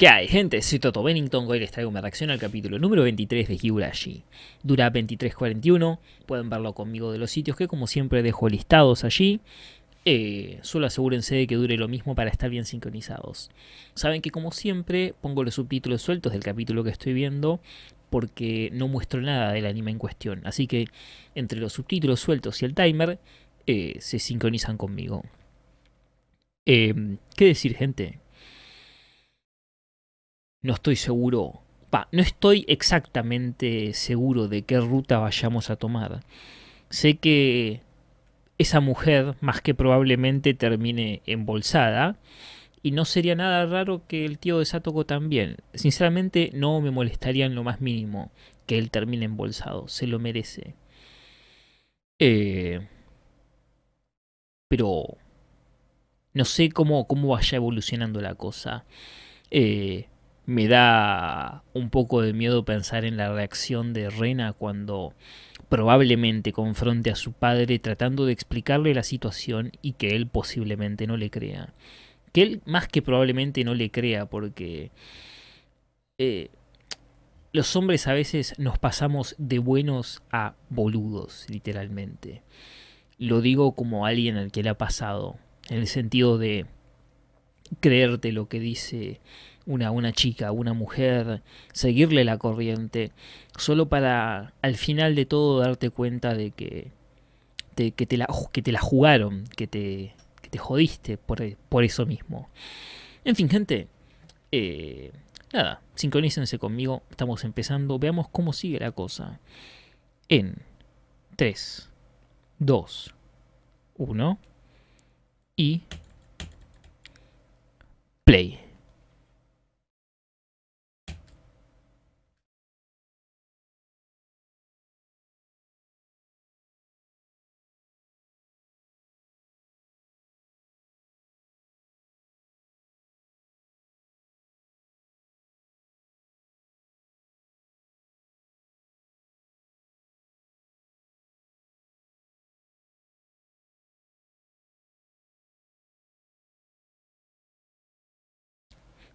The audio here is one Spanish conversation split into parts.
¿Qué hay, gente? Soy Toto Bennington, hoy les traigo una reacción al capítulo número 23 de Higurashi. Dura 23.41, pueden verlo conmigo de los sitios que como siempre dejo listados allí. Eh, solo asegúrense de que dure lo mismo para estar bien sincronizados. Saben que como siempre pongo los subtítulos sueltos del capítulo que estoy viendo porque no muestro nada del anime en cuestión. Así que entre los subtítulos sueltos y el timer eh, se sincronizan conmigo. Em, ¿Qué decir, gente? no estoy seguro, pa, no estoy exactamente seguro de qué ruta vayamos a tomar. Sé que esa mujer más que probablemente termine embolsada y no sería nada raro que el tío de Satoko también. Sinceramente no me molestaría en lo más mínimo que él termine embolsado, se lo merece. Eh, pero no sé cómo, cómo vaya evolucionando la cosa. Eh, me da un poco de miedo pensar en la reacción de Rena cuando probablemente confronte a su padre tratando de explicarle la situación y que él posiblemente no le crea. Que él más que probablemente no le crea porque eh, los hombres a veces nos pasamos de buenos a boludos, literalmente. Lo digo como alguien al que le ha pasado, en el sentido de creerte lo que dice una, chica, una mujer, seguirle la corriente, solo para al final de todo darte cuenta de que te, la, que te la jugaron, que te, jodiste por, por eso mismo. En fin, gente, eh, nada, sincronícense conmigo, estamos empezando, veamos cómo sigue la cosa. En 3, 2, 1 y play.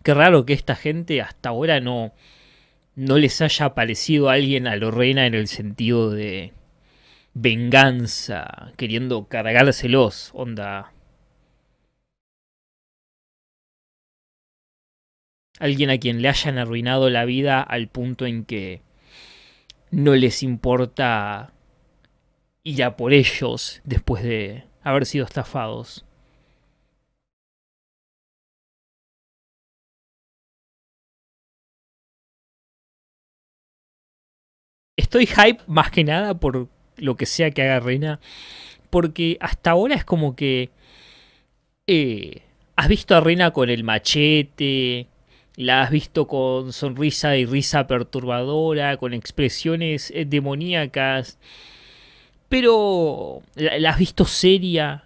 Qué raro que esta gente hasta ahora no, no les haya a alguien a Lorena en el sentido de venganza, queriendo cargárselos, onda. Alguien a quien le hayan arruinado la vida al punto en que no les importa ir a por ellos después de haber sido estafados. estoy hype más que nada por lo que sea que haga Reina. Porque hasta ahora es como que. Eh, has visto a Reina con el machete. La has visto con sonrisa y risa perturbadora. Con expresiones eh, demoníacas. Pero. La, la has visto seria.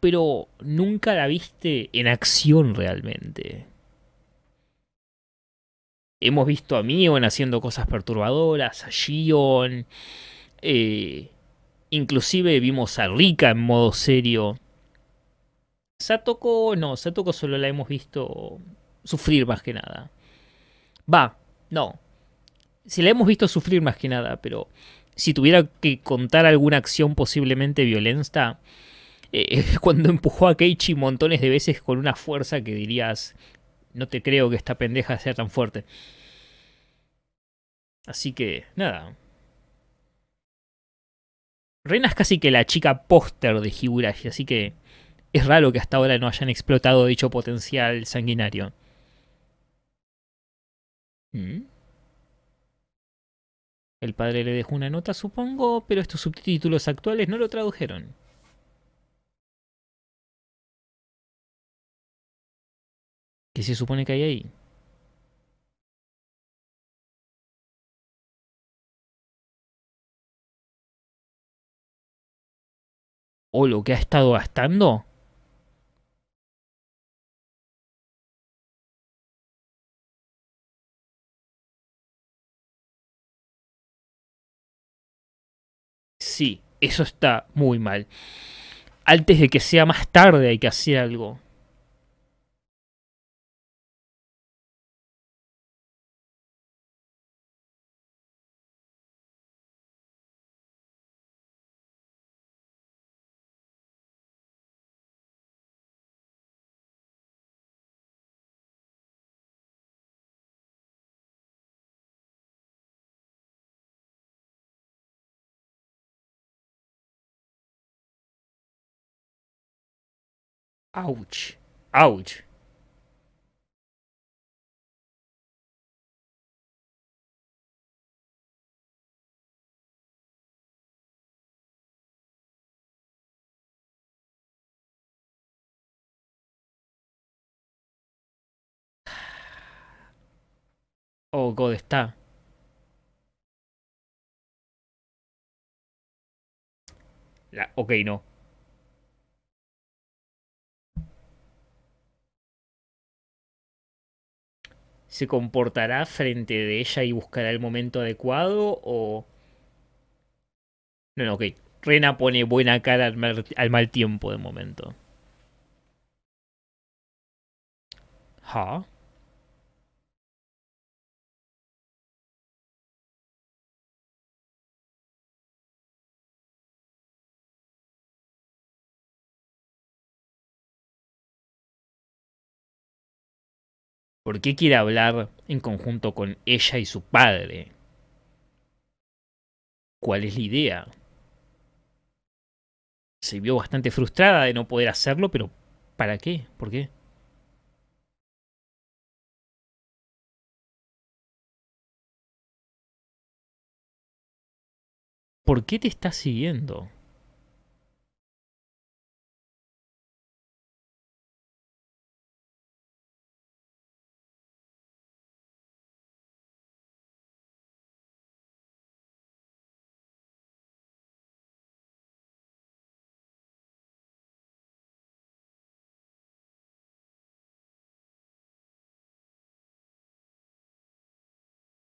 Pero nunca la viste en acción realmente. Hemos visto a Mion haciendo cosas perturbadoras, a Gion. Eh, inclusive vimos a Rika en modo serio. Satoko, no, Satoko solo la hemos visto sufrir más que nada. Va, no. Si la hemos visto sufrir más que nada, pero si tuviera que contar alguna acción posiblemente violenta, eh, cuando empujó a Keiichi montones de veces con una fuerza que dirías, no te creo que esta pendeja sea tan fuerte. Así que, nada. Reina es casi que la chica póster de Higurashi, así que es raro que hasta ahora no hayan explotado dicho potencial sanguinario. Mm. El padre le dejó una nota, supongo, pero estos subtítulos actuales no lo tradujeron. que se supone que hay ahí? ¿O oh, lo que ha estado gastando? Sí, eso está muy mal. Antes de que sea más tarde hay que hacer algo. Ouch. Ouch. Oh, God está. La, okay no. se comportará frente de ella y buscará el momento adecuado o... No, no, ok. Rena pone buena cara al mal, tiempo de momento. ¿Ja? ¿Por qué quiere hablar en conjunto con ella y su padre? ¿Cuál es la idea? Se vio bastante frustrada de no poder hacerlo, pero ¿para qué? ¿Por qué? ¿Por qué te está siguiendo?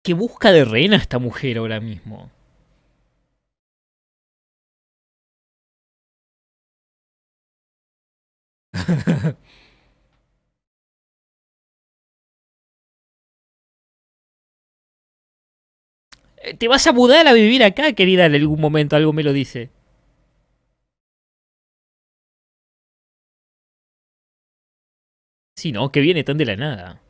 ¿Qué busca de reina esta mujer ahora mismo? Eh, te vas a mudar a vivir acá, querida, en algún momento, algo me lo dice. Sí, no, que viene tan de la nada.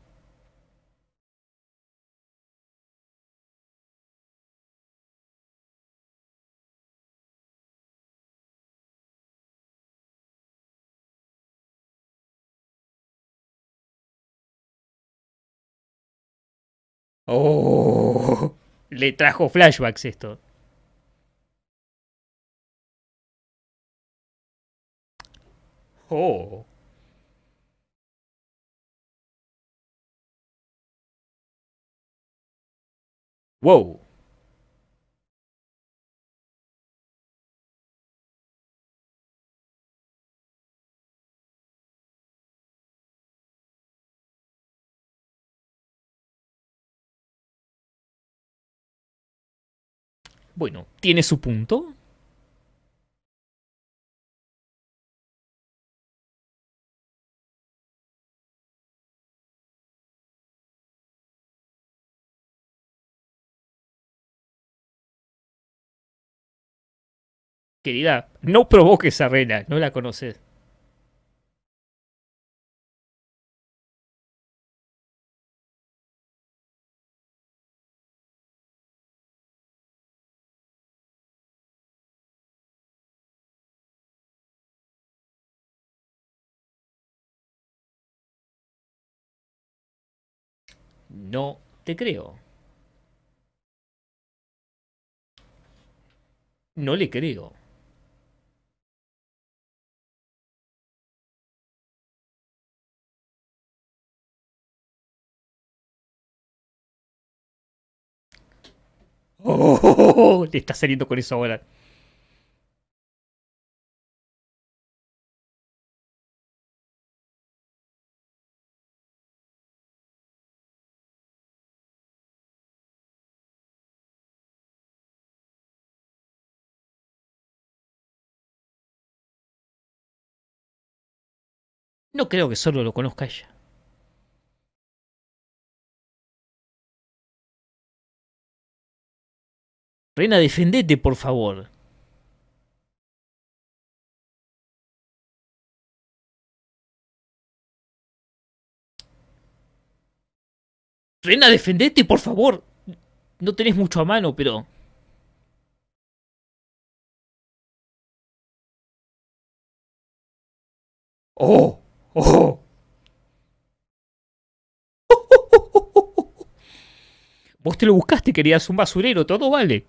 Oh, le trajo flashbacks esto. Oh. Wow. Bueno, tiene su punto. Querida, no provoques a Reina, no la conoces. No te creo. No le creo. Oh, le está saliendo con eso ahora. No creo que solo lo conozca ella. Reina, defendete, por favor. Reina, defendete, por favor. No tenés mucho a mano, pero... ¡Oh! ¡Oh! Vos te lo buscaste, querías un basurero, todo vale.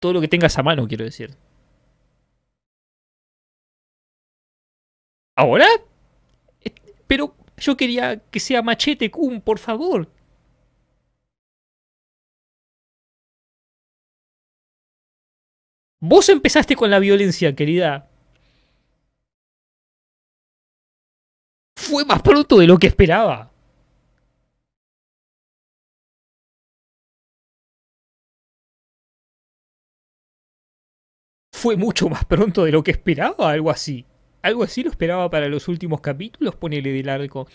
Todo lo que tengas a mano, quiero decir. ¿Ahora? Eh, pero yo quería que sea Machete Kun, por favor. Vos empezaste con la violencia, querida. fue más pronto de lo que esperaba. Fue mucho más pronto de lo que esperaba, algo así. Algo así lo esperaba para los últimos capítulos, ponele del arco.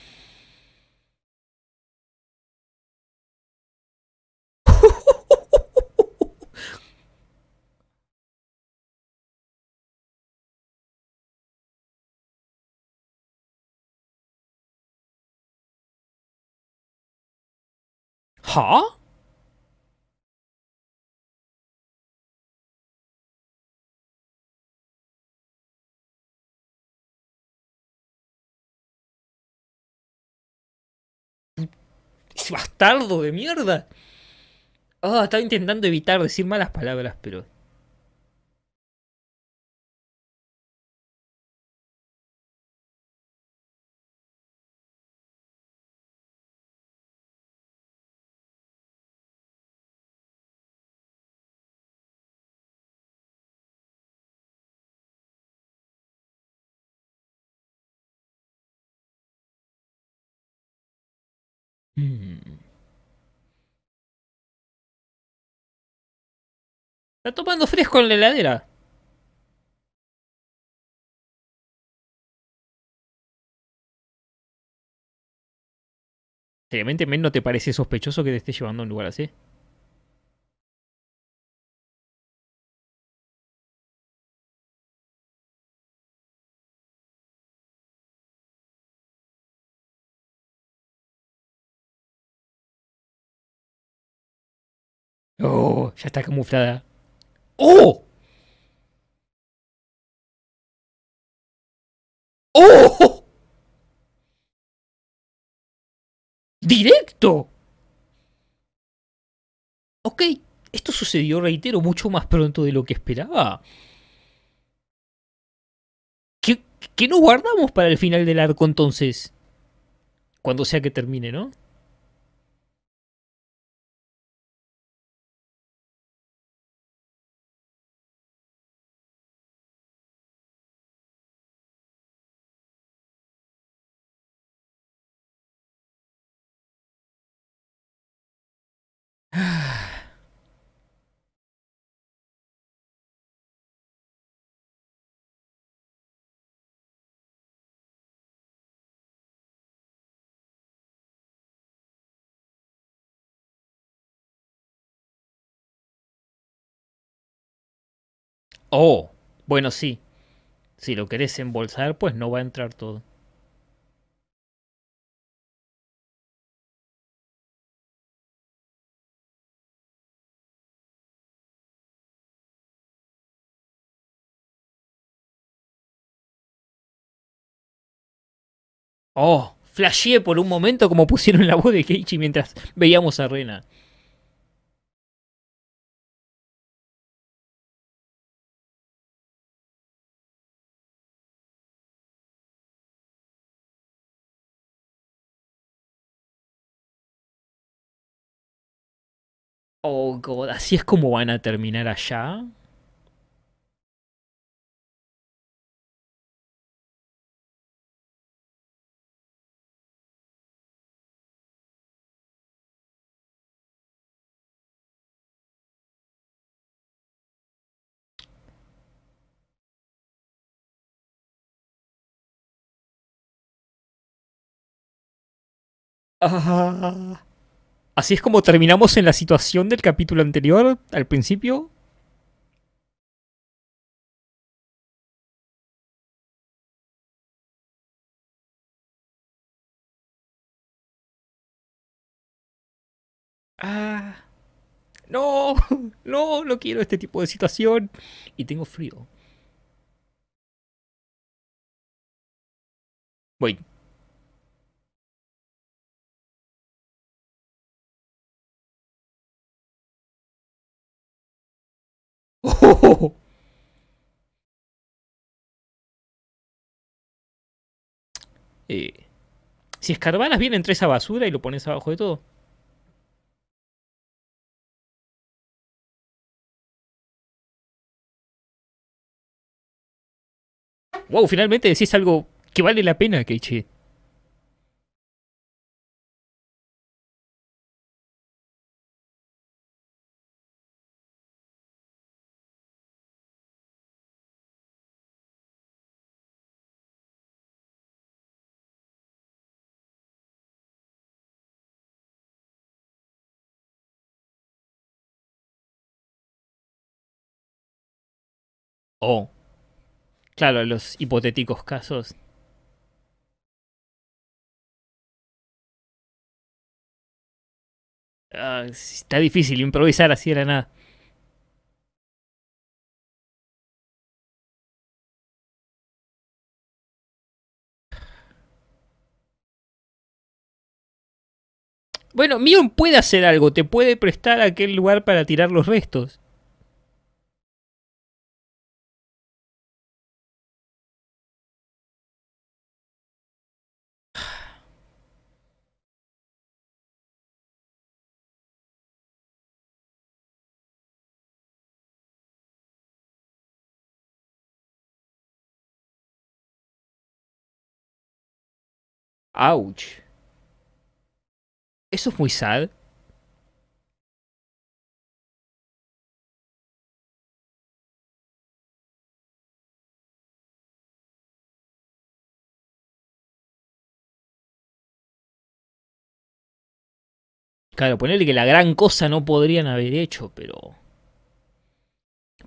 Es bastardo de mierda! Oh, estaba intentando evitar decir malas palabras, pero Está tomando fresco en la heladera. ¿Seriamente, Men, no te parece sospechoso que te esté llevando a un lugar así? Oh, ya está camuflada. ¡Oh! ¡Oh! ¡Directo! Ok, esto sucedió, reitero, mucho más pronto de lo que esperaba. ¿Qué, qué no guardamos para el final del arco entonces? Cuando sea que termine, ¿no? Oh, bueno, sí. Si lo querés embolsar, pues no va a entrar todo. Oh, Flashé por un momento como pusieron la voz de Keiichi mientras veíamos a Rena. Oh, God, así es como van a terminar allá. Ah. Así es como terminamos en la situación del capítulo anterior, al principio. Ah. No, no, no quiero este tipo de situación. Y tengo frío. Eh. Si escarbaras bien entre esa basura y lo pones abajo de todo. Wow, finalmente decís algo que vale la pena, Keiichi. claro, los hipotéticos casos. Ah, está difícil improvisar así la nada. Bueno, Mion puede hacer algo, te puede prestar aquel lugar para tirar los restos. Ouch. Eso es muy sad. Claro, ponerle que la gran cosa no podrían haber hecho, pero...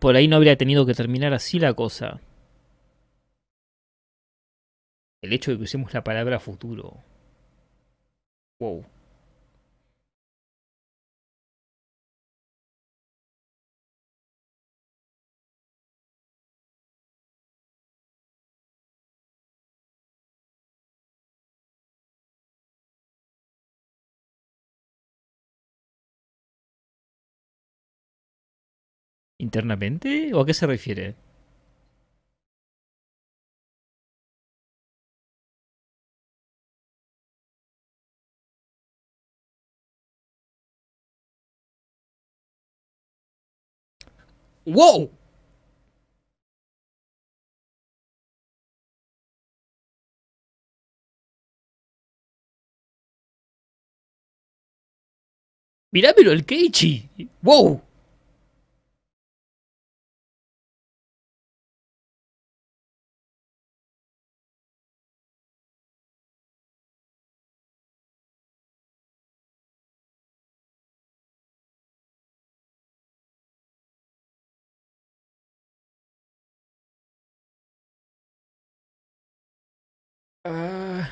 Por ahí no habría tenido que terminar así la cosa. El hecho de que usemos la palabra futuro. Wow. ¿Internamente? ¿O a qué se refiere? ¡Wow! Mirámelo el Keichi. ¡Wow! Ah.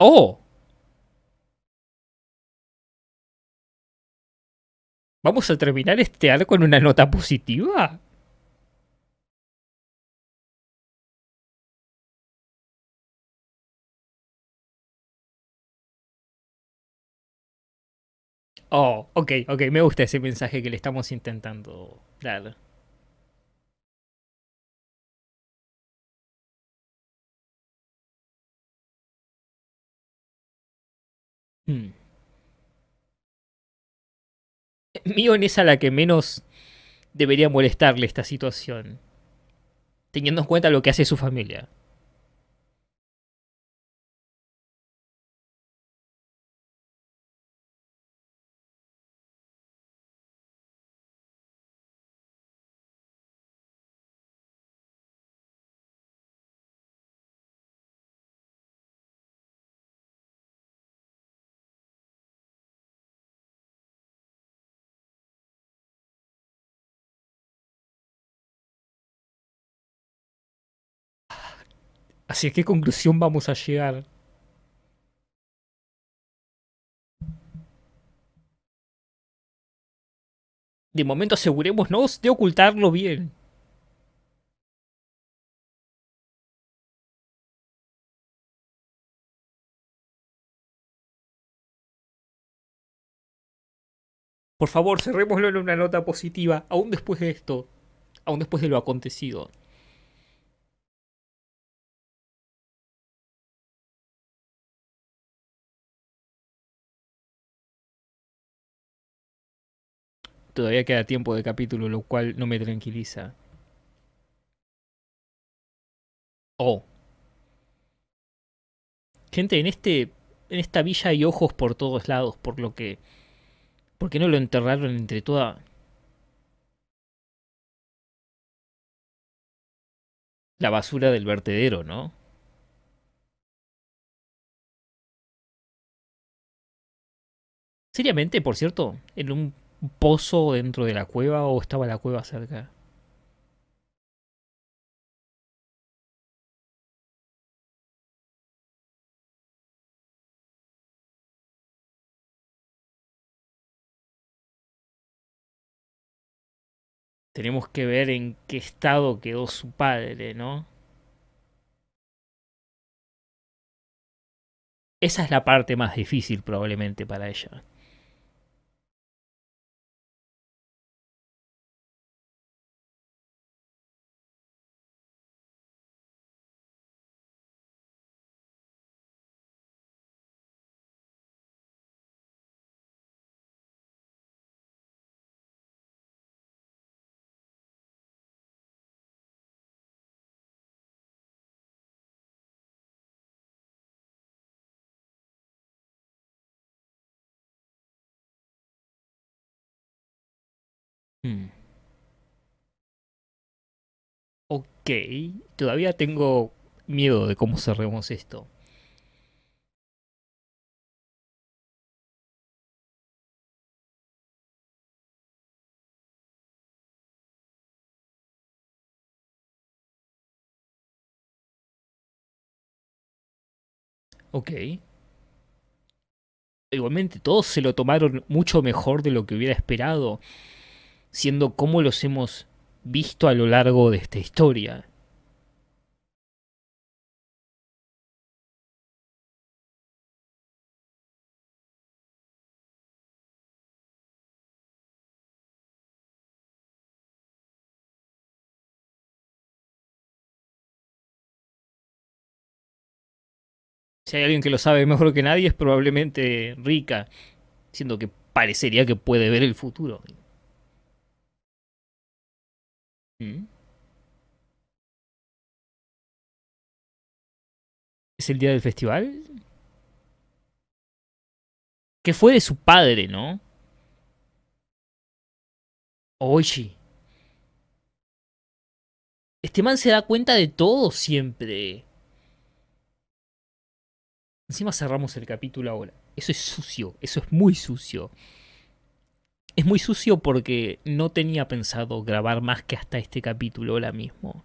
Oh. ¿Vamos a terminar este arco en una nota positiva? Oh, ok, ok, me gusta ese mensaje que le estamos intentando dar. Hmm. Eh, Mion es a la que menos debería molestarle esta situación, teniendo en cuenta lo que hace su familia. ¿Hacia qué conclusión vamos a llegar? De momento asegurémonos de ocultarlo bien. Por favor, cerrémoslo en una nota positiva, aún después de esto, aún después de lo acontecido. todavía queda tiempo de capítulo, lo cual no me tranquiliza. Oh. Gente, en este. En esta villa hay ojos por todos lados, por lo que. ¿Por qué no lo enterraron entre toda. La basura del vertedero, ¿no? Seriamente, por cierto, en un pozo dentro de la cueva o estaba la cueva cerca? Tenemos que ver en qué estado quedó su padre, ¿no? Esa es la parte más difícil probablemente para ella. Hmm. Okay, todavía tengo miedo de cómo cerremos esto. Ok. Igualmente, todos se lo tomaron mucho mejor de lo que hubiera esperado siendo como los hemos visto a lo largo de esta historia. Si hay alguien que lo sabe mejor que nadie es probablemente rica, siendo que parecería que puede ver el futuro. ¿Es el día del festival? Que fue de su padre, ¿no? Oishi. Este man se da cuenta de todo siempre. Encima cerramos el capítulo ahora. Eso es sucio, eso es muy sucio. Es muy sucio porque no tenía pensado grabar más que hasta este capítulo ahora mismo.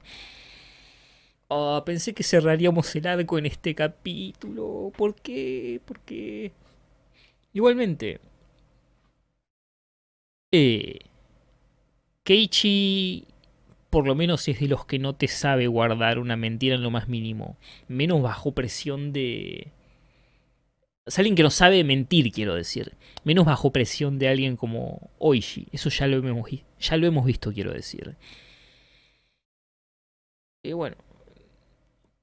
Ah, pensé que cerraríamos el arco en este capítulo. ¿Por qué? ¿Por qué? Igualmente. Eh, Keiichi por lo menos es de los que no te sabe guardar una mentira en lo más mínimo. Menos bajo presión de es alguien que no sabe mentir, quiero decir. Menos bajo presión de alguien como Oishi. Eso ya lo hemos, ya lo hemos visto, quiero decir. Y bueno,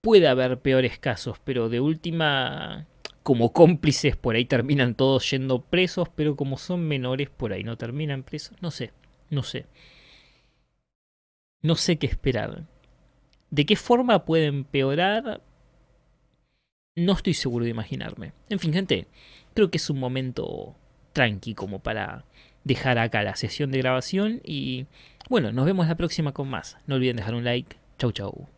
puede haber peores casos, pero de última, como cómplices, por ahí terminan todos yendo presos, pero como son menores, por ahí no terminan presos. No sé, no sé. No sé qué esperar. ¿De qué forma puede empeorar? no estoy seguro de imaginarme. En fin, gente, creo que es un momento tranqui como para dejar acá la sesión de grabación y bueno, nos vemos la próxima con más. No olviden dejar un like. Chau, chau.